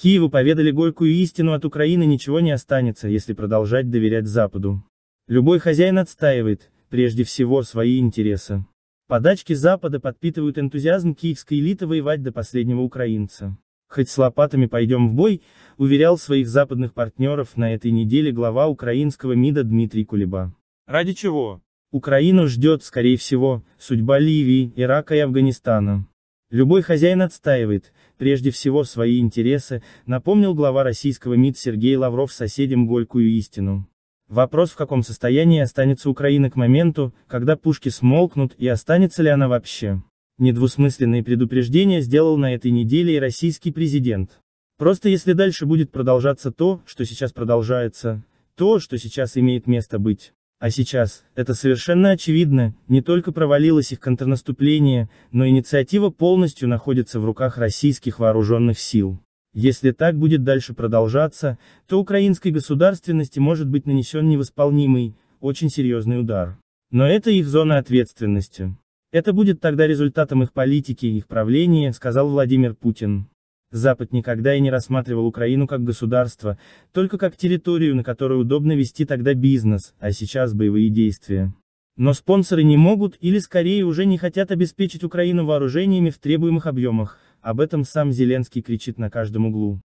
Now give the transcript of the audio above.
Киеву поведали горькую истину от Украины ничего не останется, если продолжать доверять Западу. Любой хозяин отстаивает, прежде всего, свои интересы. Подачки Запада подпитывают энтузиазм киевской элиты воевать до последнего украинца. Хоть с лопатами пойдем в бой, уверял своих западных партнеров на этой неделе глава украинского МИДа Дмитрий Кулеба. Ради чего? Украину ждет, скорее всего, судьба Ливии, Ирака и Афганистана. Любой хозяин отстаивает, прежде всего, свои интересы, напомнил глава российского МИД Сергей Лавров соседям горькую истину. Вопрос в каком состоянии останется Украина к моменту, когда пушки смолкнут и останется ли она вообще. Недвусмысленные предупреждения сделал на этой неделе и российский президент. Просто если дальше будет продолжаться то, что сейчас продолжается, то, что сейчас имеет место быть, а сейчас, это совершенно очевидно, не только провалилось их контрнаступление, но инициатива полностью находится в руках российских вооруженных сил. Если так будет дальше продолжаться, то украинской государственности может быть нанесен невосполнимый, очень серьезный удар. Но это их зона ответственности. Это будет тогда результатом их политики и их правления, сказал Владимир Путин. Запад никогда и не рассматривал Украину как государство, только как территорию, на которой удобно вести тогда бизнес, а сейчас боевые действия. Но спонсоры не могут или скорее уже не хотят обеспечить Украину вооружениями в требуемых объемах, об этом сам Зеленский кричит на каждом углу.